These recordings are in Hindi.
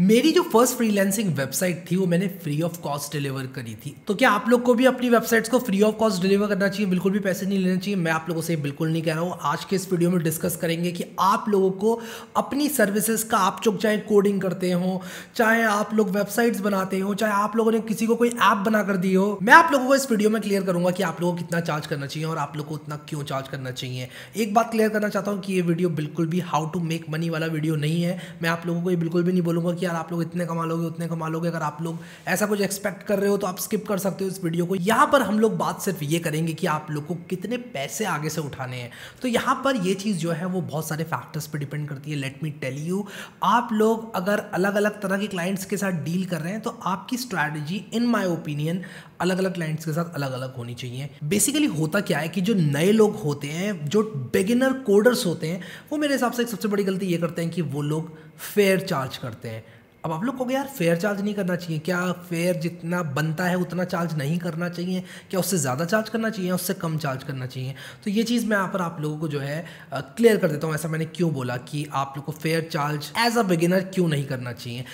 मेरी जो फर्स्ट फ्रीलैंसिंग वेबसाइट थी वो मैंने फ्री ऑफ कॉस्ट डिलीवर करी थी तो क्या आप लोग को भी अपनी वेबसाइट्स को फ्री ऑफ कॉस्ट डिलीवर करना चाहिए बिल्कुल भी पैसे नहीं लेना चाहिए मैं आप लोगों से बिल्कुल नहीं कह रहा हूँ आज के इस वीडियो में डिस्कस करेंगे कि आप लोगों को अपनी सर्विसेज का आप लोग चाहे कोडिंग करते हो चाहे आप लोग वेबसाइट्स बनाते हो चाहे आप लोगों ने किसी को कोई ऐप बना कर दी हो मैं आप लोगों को इस वीडियो में क्लियर करूंगा कि आप लोगों को कितना चार्ज करना चाहिए और आप लोग को उतना क्यों चार्ज करना चाहिए एक बात क्लियर करना चाहता हूँ कि ये वीडियो बिल्कुल भी हाउ टू मेक मनी वाला वीडियो नहीं है मैं आप लोगों को ये बिल्कुल भी नहीं बोलूंगा कि यार आप लोग इतने कमा लोगे उतने कमा लोगे अगर आप लोग ऐसा कुछ एक्सपेक्ट कर रहे हो तो आप स्किप कर सकते हो इस वीडियो को यहाँ पर हम लोग बात सिर्फ ये करेंगे कि आप लोग को कितने पैसे आगे से उठाने हैं तो यहाँ पर ये चीज़ जो है वो बहुत सारे फैक्टर्स पर डिपेंड करती है लेट मी टेल यू आप लोग अगर अलग अलग तरह के क्लाइंट्स के साथ डील कर रहे हैं तो आपकी स्ट्रैटेजी इन माई ओपिनियन अलग अलग क्लाइंट्स के साथ अलग अलग होनी चाहिए बेसिकली होता क्या है कि जो नए लोग होते हैं जो बिगिनर कोडर्स होते हैं वो मेरे हिसाब से एक सबसे बड़ी गलती ये करते हैं कि वो लोग फेयर चार्ज करते हैं अब आप लोग को यार फेयर चार्ज नहीं करना चाहिए क्या फेयर जितना बनता है उतना चार्ज नहीं करना चाहिए क्या उससे ज़्यादा चार्ज करना चाहिए उससे कम चार्ज करना चाहिए तो ये चीज़ मैं यहाँ पर आप लोगों को जो है क्लियर कर देता हूँ ऐसा मैंने क्यों बोला कि आप लोग को fair charge as a beginner क्यों नहीं करना चाहिए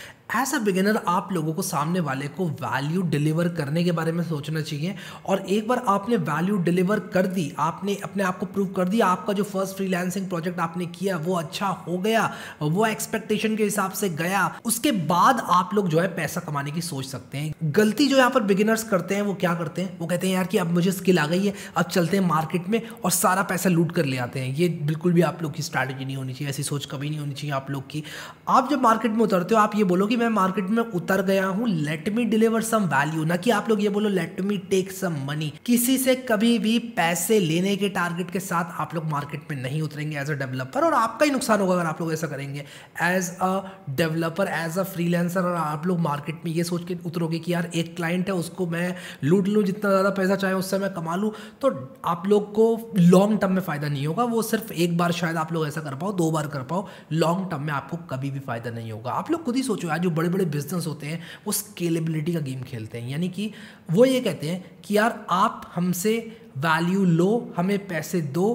एज अ बिगिनर आप लोगों को सामने वाले को वैल्यू डिलीवर करने के बारे में सोचना चाहिए और एक बार आपने वैल्यू डिलीवर कर दी आपने अपने आप को प्रूव कर दिया आपका जो फर्स्ट फ्रीलांसिंग प्रोजेक्ट आपने किया वो अच्छा हो गया वो एक्सपेक्टेशन के हिसाब से गया उसके बाद आप लोग जो है पैसा कमाने की सोच सकते हैं गलती जो यहाँ पर बिगिनर्स करते हैं वो क्या करते हैं वो कहते हैं यार कि अब मुझे स्किल आ गई है अब चलते हैं मार्केट में और सारा पैसा लूट कर ले आते हैं ये बिल्कुल भी आप लोग की स्ट्रैटेजी नहीं होनी चाहिए ऐसी सोच कभी नहीं होनी चाहिए आप लोग की आप जब मार्केट में उतरते हो आप ये बोलोगे कि मैं मार्केट में उतर गया हूँ let me deliver some value ना कि आप लोग ये बोलो let me take some money किसी से कभी भी पैसे लेने के टारगेट के साथ आप लोग मार्केट में नहीं उतरेंगे एज अ डेवलपर और आपका ही नुकसान होगा अगर आप लोग ऐसा करेंगे as a developer as a freelancer और आप लोग मार्केट में ये सोच के उतरोगे कि यार एक क्लाइंट है उसको मैं लूट लूँ जितना ज़्यादा पैसा चाहे उससे मैं कमा लूँ तो आप लोग को लॉन्ग टर्म में फ़ायदा नहीं होगा वो सिर्फ एक बार शायद आप लोग ऐसा कर पाओ दो बार कर पाओ लॉन्ग टर्म में आपको कभी भी फ़ायदा नहीं होगा आप लोग खुद ही सोचो आज जो बड़े बड़े बिजनेस होते हैं वो स्केलेबिलिटी का गेम खेलते हैं यानी कि वो ये कहते हैं कि यार आप हमसे वैल्यू लो हमें पैसे दो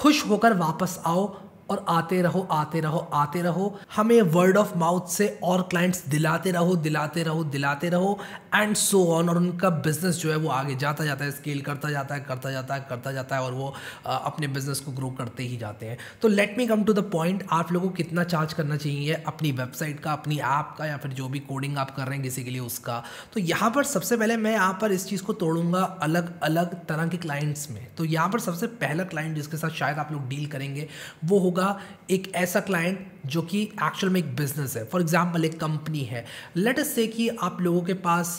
खुश होकर वापस आओ और आते रहो आते रहो आते रहो हमें वर्ड ऑफ माउथ से और क्लाइंट्स दिलाते रहो दिलाते रहो दिलाते रहो एंड सो ऑन और उनका बिजनेस जो है वो आगे जाता जाता है स्केल करता जाता है करता जाता है करता जाता है और वो अपने बिजनेस को ग्रो करते ही जाते हैं तो let me come to the point आप लोगों को कितना चार्ज करना चाहिए अपनी वेबसाइट का अपनी ऐप का या फिर जो भी कोडिंग आप कर रहे हैं किसी के लिए उसका तो यहाँ पर सबसे पहले मैं यहाँ पर इस चीज़ को तोड़ूंगा अलग अलग तरह के क्लाइंट्स में तो यहाँ पर सबसे पहला क्लाइंट जिसके साथ शायद आप लोग डील करेंगे वो होगा होगा एक ऐसा क्लाइंट जो कि एक्चुअल में एक बिजनेस है फॉर एग्जाम्पल एक कंपनी है लेट अस से कि आप लोगों के पास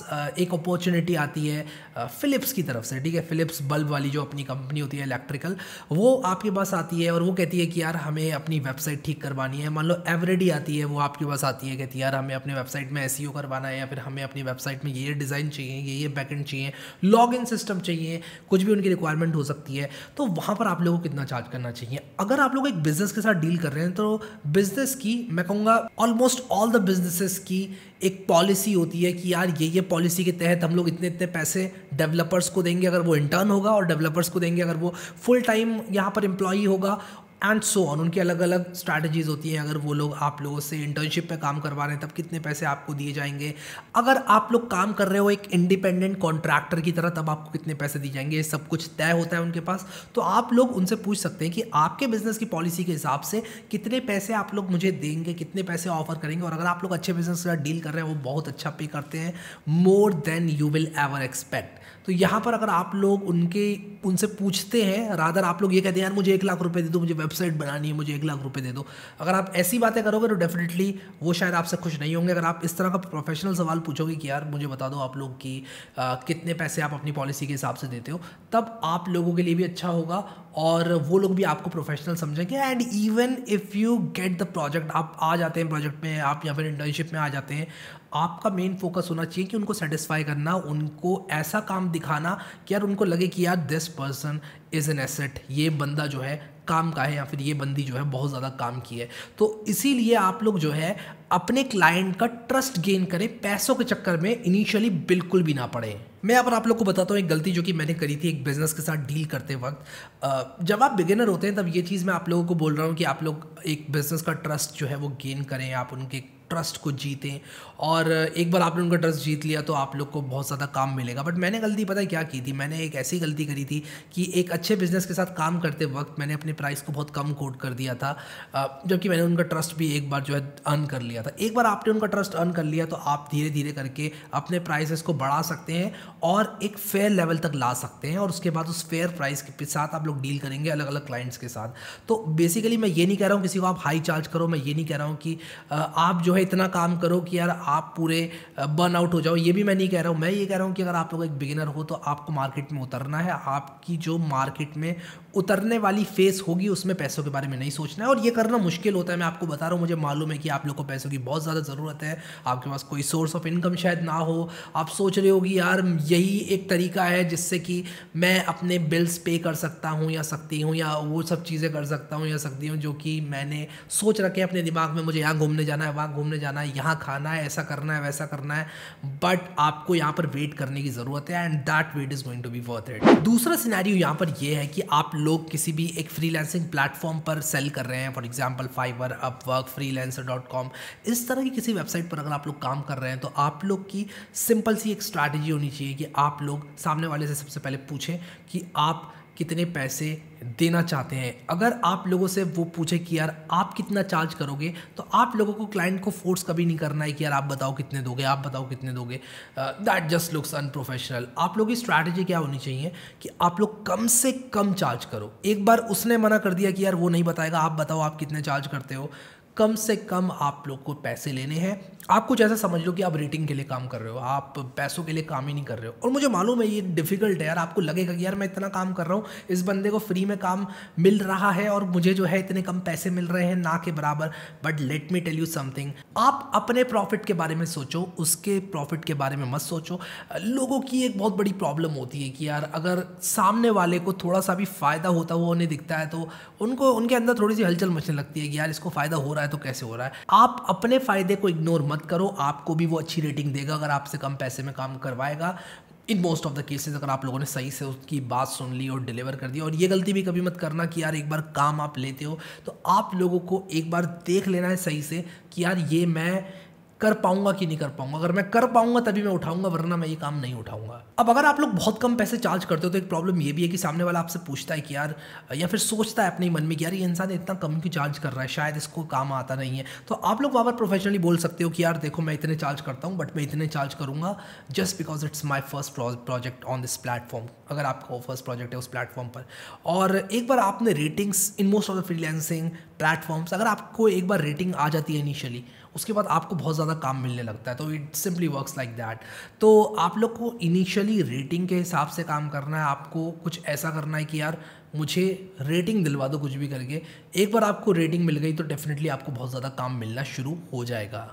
एक अपॉर्चुनिटी आती है फ़िलिप्स की तरफ से ठीक है फ़िलिप्स बल्ब वाली जो अपनी कंपनी होती है इलेक्ट्रिकल वो आपके पास आती है और वो कहती है कि यार हमें अपनी वेबसाइट ठीक करवानी है मान लो एवरेडी आती है वो आपके पास आती है कहती है यार हमें अपनी वेबसाइट में एस e करवाना है या फिर हमें अपनी वेबसाइट में ये डिज़ाइन चाहिए ये ये बैकेंड चाहिए लॉग इन सिस्टम चाहिए कुछ भी उनकी रिक्वायरमेंट हो सकती है तो वहाँ पर आप लोगों को कितना चार्ज करना चाहिए अगर आप लोग एक बिज़नेस के साथ डील कर रहे हैं तो बिज़नेस की मैं कहूँगा ऑलमोस्ट ऑल द बिजनेसेस की एक पॉलिसी होती है कि यार ये ये पॉलिसी के तहत हम लोग इतने इतने पैसे डेवलपर्स को देंगे अगर वो इंटर्न होगा और डेवलपर्स को देंगे अगर वो फुल टाइम यहाँ पर एम्प्लॉई होगा एंड सो ऑन उनकी अलग अलग स्ट्रैटेजीज होती हैं अगर वो लोग आप लोगों से इंटर्नशिप पे काम करवा रहे हैं तब कितने पैसे आपको दिए जाएंगे अगर आप लोग काम कर रहे हो एक इंडिपेंडेंट कॉन्ट्रैक्टर की तरह तब आपको कितने पैसे दिए जाएंगे ये सब कुछ तय होता है उनके पास तो आप लोग उनसे पूछ सकते हैं कि आपके बिजनेस की पॉलिसी के हिसाब से कितने पैसे आप लोग मुझे देंगे कितने पैसे ऑफर करेंगे और अगर आप लोग अच्छे बिजनेस डील कर रहे हैं वो बहुत अच्छा पे करते हैं more than you will ever expect तो यहाँ पर अगर आप लोग उनके उनसे पूछते हैं राधर आप लोग ये कहते हैं यार मुझे एक लाख रुपये दे दो मुझे वेबसाइट बनानी है मुझे एक लाख रुपये दे दो अगर आप ऐसी बातें करोगे तो डेफिनेटली वो शायद आपसे खुश नहीं होंगे अगर आप इस तरह का प्रोफेशनल सवाल पूछोगे कि यार मुझे बता दो आप लोग कि कितने पैसे आप अपनी पॉलिसी के हिसाब से देते हो तब आप लोगों के लिए भी अच्छा होगा और वो लोग भी आपको प्रोफेशनल समझेंगे and even if you get the project आप आ जाते हैं प्रोजेक्ट में आप या फिर इंटर्नशिप में आ जाते हैं आपका मेन फोकस होना चाहिए कि उनको सेटिस्फाई करना उनको ऐसा काम दिखाना कि यार उनको लगे कि यार this person is an asset ये बंदा जो है काम का है या फिर ये बंदी जो है बहुत ज़्यादा काम की है तो इसीलिए आप लोग जो है अपने क्लाइंट का ट्रस्ट गेन करें पैसों के चक्कर में इनिशियली बिल्कुल भी ना पड़े मैं अब आप लोग को बताता हूँ एक गलती जो कि मैंने करी थी एक बिज़नेस के साथ डील करते वक्त जब आप बिगिनर होते हैं तब ये चीज़ मैं आप लोगों को बोल रहा हूँ कि आप लोग एक बिज़नेस का ट्रस्ट जो है वो गेन करें आप उनके ट्रस्ट को जीतें और एक बार आपने उनका ट्रस्ट जीत लिया तो आप लोग को बहुत ज़्यादा काम मिलेगा बट मैंने गलती पता है क्या की थी मैंने एक ऐसी गलती करी थी कि एक अच्छे बिजनेस के साथ काम करते वक्त मैंने अपने प्राइस को बहुत कम कोट कर दिया था जबकि मैंने उनका ट्रस्ट भी एक बार जो है अर्न कर लिया था एक बार आपने उनका ट्रस्ट अर्न कर लिया तो आप धीरे धीरे करके अपने प्राइसेस को बढ़ा सकते हैं और एक फेयर लेवल तक ला सकते हैं और उसके बाद उस फेयर प्राइस के साथ आप लोग डील करेंगे अलग अलग क्लाइंट्स के साथ तो बेसिकली मैं ये नहीं कह रहा हूँ किसी को आप हाई चार्ज करो मैं ये नहीं कह रहा हूँ कि आप जो है भाई इतना काम करो कि यार आप पूरे बर्न आउट हो जाओ ये भी मैं नहीं कह रहा हूँ मैं ये कह रहा हूँ कि अगर आप लोग एक बिगिनर हो तो आपको मार्केट में उतरना है आपकी जो मार्केट में उतरने वाली फेस होगी उसमें पैसों के बारे में नहीं सोचना है और ये करना मुश्किल होता है मैं आपको बता रहा हूँ मुझे मालूम है कि आप लोग को पैसों की बहुत ज़्यादा ज़रूरत है आपके पास कोई सोर्स ऑफ इनकम शायद ना हो आप सोच रहे होगी यार यही एक तरीका है जिससे कि मैं अपने बिल्स पे कर सकता हूँ या सकती हूँ या वो सब चीज़ें कर सकता हूँ या सकती हूँ जो कि मैंने सोच रखे अपने दिमाग में मुझे यहाँ घूमने जाना है वहाँ घूमने जाना है यहाँ खाना है ऐसा करना है वैसा करना है बट आपको यहाँ पर वेट करने की ज़रूरत है and that wait is going to be worth it दूसरा सीनारी यहाँ पर यह है कि आप लोग किसी भी एक फ्रीलांसिंग प्लेटफॉर्म पर सेल कर रहे हैं for example Fiverr Upwork Freelancer dot com इस तरह की किसी वेबसाइट पर अगर आप लोग काम कर रहे हैं तो आप लोग की सिंपल सी एक स्ट्रैटेजी होनी चाहिए कि आप लोग सामने वाले से सबसे पहले पूछें कि आप कितने पैसे देना चाहते हैं अगर आप लोगों से वो पूछे कि यार आप कितना चार्ज करोगे तो आप लोगों को क्लाइंट को फोर्स कभी नहीं करना है कि यार आप बताओ कितने दोगे आप बताओ कितने दोगे दैट जस्ट लुक्स अनप्रोफेशनल आप लोगों की स्ट्रैटेजी क्या होनी चाहिए कि आप लोग कम से कम चार्ज करो एक बार उसने मना कर दिया कि यार वो नहीं बताएगा आप बताओ आप कितने चार्ज करते हो कम से कम आप लोग को पैसे लेने हैं आप कुछ ऐसा समझ लो कि आप रेटिंग के लिए काम कर रहे हो आप पैसों के लिए काम ही नहीं कर रहे हो और मुझे मालूम है ये डिफ़िकल्ट है यार आपको लगेगा कि यार मैं इतना काम कर रहा हूँ इस बंदे को फ्री में काम मिल रहा है और मुझे जो है इतने कम पैसे मिल रहे हैं ना के बराबर but let me tell you something आप अपने प्रॉफिट के बारे में सोचो उसके प्रॉफिट के बारे में मत सोचो लोगों की एक बहुत बड़ी प्रॉब्लम होती है कि यार अगर सामने वाले को थोड़ा सा भी फ़ायदा होता हुआ उन्हें दिखता है तो उनको उनके अंदर थोड़ी सी हलचल मचने लगती है कि यार इसको फ़ायदा हो रहा रहा है तो कैसे हो रहा है आप अपने फ़ायदे को इग्नोर मत करो आपको भी वो अच्छी रेटिंग देगा अगर आपसे कम पैसे में काम करवाएगा in most of the cases अगर आप लोगों ने सही से उसकी बात सुन ली और डिलीवर कर दिया और ये गलती भी कभी मत करना कि यार एक बार काम आप लेते हो तो आप लोगों को एक बार देख लेना है सही से कि यार ये मैं कर पाऊंगा कि नहीं कर पाऊंगा अगर मैं कर पाऊंगा तभी मैं उठाऊंगा वरना मैं ये काम नहीं उठाऊंगा अब अगर आप लोग बहुत कम पैसे चार्ज करते हो तो एक प्रॉब्लम ये भी है कि सामने वाला आपसे पूछता है कि यार या फिर सोचता है अपने मन में कि यार ये इंसान इतना कम क्यों चार्ज कर रहा है शायद इसको काम आता नहीं है तो आप लोग वहाँ पर प्रोफेशनली बोल सकते हो कि यार देखो मैं इतने चार्ज करता हूँ बट मैं इतने चार्ज करूँगा just because it's my first project on this platform अगर आपका फर्स्ट प्रोजेक्ट है उस प्लेटफॉर्म पर और एक बार आपने ratings in most of the freelancing platforms अगर आपको एक बार रेटिंग आ जाती है इनिशियली उसके बाद आपको बहुत ज़्यादा काम मिलने लगता है तो it simply works like that तो आप लोग को इनिशियली रेटिंग के हिसाब से काम करना है आपको कुछ ऐसा करना है कि यार मुझे रेटिंग दिलवा दो कुछ भी करके एक बार आपको रेटिंग मिल गई तो डेफिनेटली आपको बहुत ज़्यादा काम मिलना शुरू हो जाएगा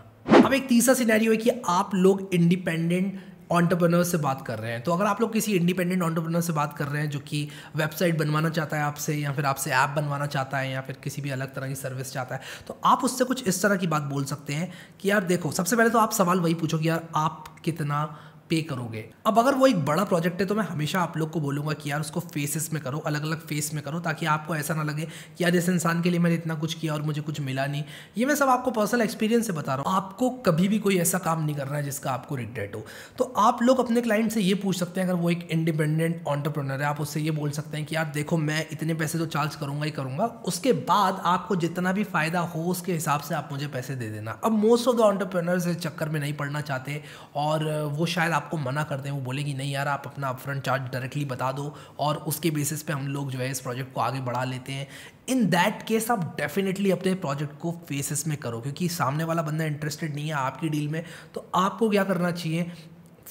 अब एक तीसरा सिनेरियो है कि आप लोग इंडिपेंडेंट ऑन्टरप्रनर से बात कर रहे हैं तो अगर आप लोग किसी इंडिपेंडेंट ऑन्टरप्रनर से बात कर रहे हैं जो कि वेबसाइट बनवाना चाहता है आपसे या फिर आपसे ऐप बनवाना चाहता है या फिर किसी भी अलग तरह की सर्विस चाहता है तो आप उससे कुछ इस तरह की बात बोल सकते हैं कि यार देखो सबसे पहले तो आप सवाल वही पूछो कि यार आप कितना पे करोगे अब अगर वो एक बड़ा प्रोजेक्ट है तो मैं हमेशा आप लोग को बोलूँगा कि यार उसको फेसेस में करो अलग अलग फेस में करो ताकि आपको ऐसा ना लगे कि यार इस इंसान के लिए मैंने इतना कुछ किया और मुझे कुछ मिला नहीं ये मैं सब आपको पर्सनल एक्सपीरियंस से बता रहा हूँ आपको कभी भी कोई ऐसा काम नहीं करना है जिसका आपको रिग्रेट हो तो आप लोग अपने क्लाइंट से ये पूछ सकते हैं अगर वो एक इंडिपेंडेंट ऑन्टरप्रनर है आप उससे ये बोल सकते हैं कि यार देखो मैं इतने पैसे तो चार्ज करूंगा ही करूँगा उसके बाद आपको जितना भी फ़ायदा हो उसके हिसाब से आप मुझे पैसे दे देना अब मोस्ट ऑफ द ऑन्टरप्रनर्स इस चक्कर में नहीं पड़ना चाहते और वो शायद आपको मना कर दें वो बोलेगी नहीं यार आप अपना अपफ्रंट चार्ज डायरेक्टली बता दो और उसके बेसिस पे हम लोग जो है इस प्रोजेक्ट को आगे बढ़ा लेते हैं इन दैट केस आप डेफिनेटली अपने प्रोजेक्ट को फेसिस में करो क्योंकि सामने वाला बंदा इंटरेस्टेड नहीं है आपकी डील में तो आपको क्या करना चाहिए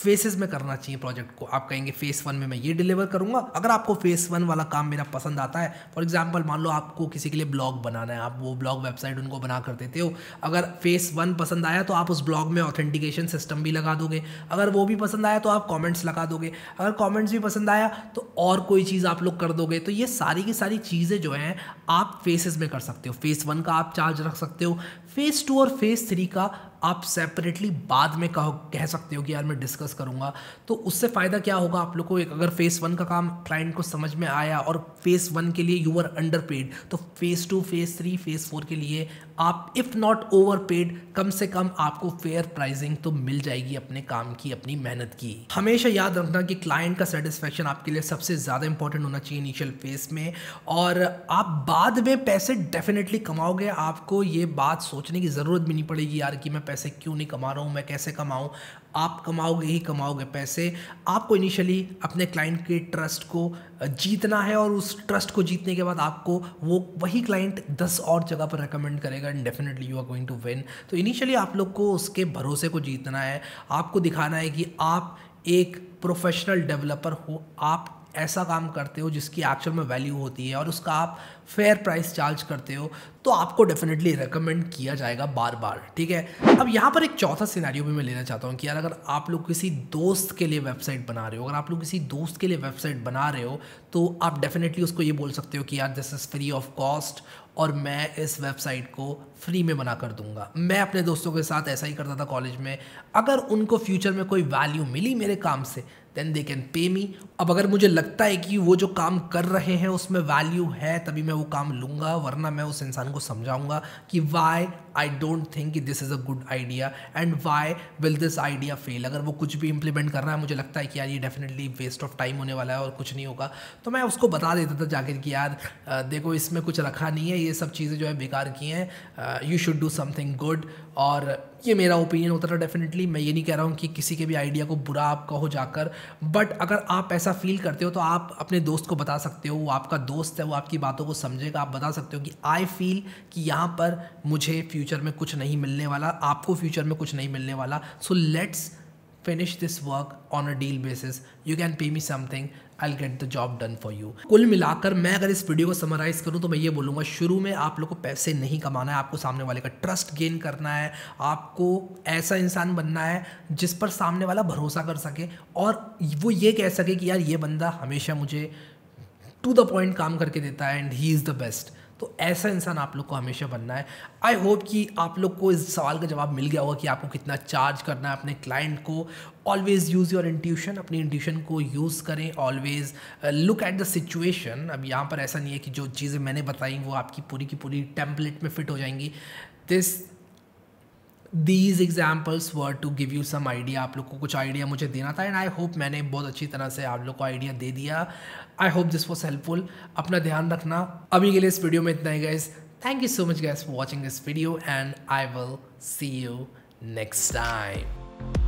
फेसेस में करना चाहिए प्रोजेक्ट को आप कहेंगे फेस वन में मैं ये डिलीवर करूँगा अगर आपको फेस वन वाला काम मेरा पसंद आता है फॉर एग्जाम्पल मान लो आपको किसी के लिए ब्लॉग बनाना है आप वो ब्लॉग वेबसाइट उनको बना कर देते हो अगर फेस वन पसंद आया तो आप उस ब्लॉग में ऑथेंटिकेशन सिस्टम भी लगा दोगे अगर वो भी पसंद आया तो आप कॉमेंट्स लगा दोगे अगर कॉमेंट्स भी पसंद आया तो और कोई चीज़ आप लोग कर दोगे तो ये सारी की सारी चीज़ें जो हैं आप फेसेस में कर सकते हो फेस वन का आप चार्ज रख सकते हो फेस टू और फेस थ्री का आप सेपरेटली बाद में कहो कह सकते हो कि यार मैं डिस्कस करूँगा तो उससे फ़ायदा क्या होगा आप लोग को एक अगर फेस वन का काम क्लाइंट को समझ में आया और फेस वन के लिए यू आर अंडर पेड तो phase two phase three phase four के लिए आप इफ़ नॉट ओवर पेड कम से कम आपको फेयर प्राइसिंग तो मिल जाएगी अपने काम की अपनी मेहनत की हमेशा याद रखना कि क्लाइंट का सेटिस्फेक्शन आपके लिए सबसे ज़्यादा इंपॉर्टेंट होना चाहिए इनिशियल फेज में और आप बाद में पैसे डेफिनेटली कमाओगे आपको ये बात सोचने की ज़रूरत भी नहीं पड़ेगी यार कि मैं पैसे क्यों नहीं कमा रहा हूं मैं कैसे कमाऊं आप कमाओगे ही कमाओगे पैसे आपको इनिशियली अपने क्लाइंट के ट्रस्ट को जीतना है और उस ट्रस्ट को जीतने के बाद आपको वो वही क्लाइंट दस और जगह पर रिकमेंड करेगा and definitely you are going to win तो इनिशियली आप लोग को उसके भरोसे को जीतना है आपको दिखाना है कि आप एक प्रोफेशनल डेवलपर हो आप ऐसा काम करते हो जिसकी एक्चुअल में वैल्यू होती है और उसका आप फेयर प्राइस चार्ज करते हो तो आपको डेफिनेटली रिकमेंड किया जाएगा बार बार ठीक है अब यहाँ पर एक चौथा सिनेरियो भी मैं लेना चाहता हूँ कि यार अगर आप लोग किसी दोस्त के लिए वेबसाइट बना रहे हो अगर आप लोग किसी दोस्त के लिए वेबसाइट बना रहे हो तो आप डेफिनेटली उसको ये बोल सकते हो कि यार this is free of cost और मैं इस वेबसाइट को फ्री में बना कर दूंगा मैं अपने दोस्तों के साथ ऐसा ही करता था कॉलेज में अगर उनको फ्यूचर में कोई वैल्यू मिली मेरे काम से देन दे कैन पे मी अब अगर मुझे लगता है कि वो जो काम कर रहे हैं उसमें वैल्यू है तभी मैं वो काम लूँगा वरना मैं उस इंसान को समझाऊँगा कि वाई आई डोंट थिंक कि this is a good idea and why will this idea fail अगर वो कुछ भी इंप्लीमेंट कर रहा है मुझे लगता है कि यार ये डेफिनेटली वेस्ट ऑफ टाइम होने वाला है और कुछ नहीं होगा तो मैं उसको बता देता था जाकर कि यार देखो इसमें कुछ रखा नहीं है ये सब चीज़ें जो है बेकार की हैं you should do something good और ये मेरा ओपिनियन होता था डेफिनेटली मैं ये नहीं कह रहा हूँ कि किसी के भी आइडिया को बुरा आप कहो जाकर बट अगर आप ऐसा फील करते हो तो आप अपने दोस्त को बता सकते हो वो आपका दोस्त है वो आपकी बातों को समझेगा आप बता सकते हो कि आई फील कि यहाँ पर मुझे फ्यूचर में कुछ नहीं मिलने वाला आपको फ्यूचर में कुछ नहीं मिलने वाला so let's finish this work on a deal basis you can pay me something I get the job done for you कुल मिलाकर मैं अगर इस वीडियो को समराइज करूँ तो मैं ये बोलूँगा शुरू में आप लोग को पैसे नहीं कमाना है आपको सामने वाले का ट्रस्ट गेन करना है आपको ऐसा इंसान बनना है जिस पर सामने वाला भरोसा कर सके और वो ये कह सके कि यार ये बंदा हमेशा मुझे टू द पॉइंट काम करके देता है and he is the best तो ऐसा इंसान आप लोग को हमेशा बनना है आई होप कि आप लोग को इस सवाल का जवाब मिल गया होगा कि आपको कितना चार्ज करना है अपने क्लाइंट को ऑलवेज़ यूज़ योर इंट्यूशन अपनी इंट्यूशन को यूज़ करें always look at the situation अब यहाँ पर ऐसा नहीं है कि जो चीज़ें मैंने बताई वो आपकी पूरी की पूरी टेम्पलेट में फिट हो जाएंगी this these examples were to give you some idea आप लोग को कुछ आइडिया मुझे देना था एंड आई होप मैंने बहुत अच्छी तरह से आप लोग को आइडिया दे दिया I hope this was helpful अपना ध्यान रखना अभी के लिए इस वीडियो में इतना ही guys thank you so much guys for watching this video and I will see you next time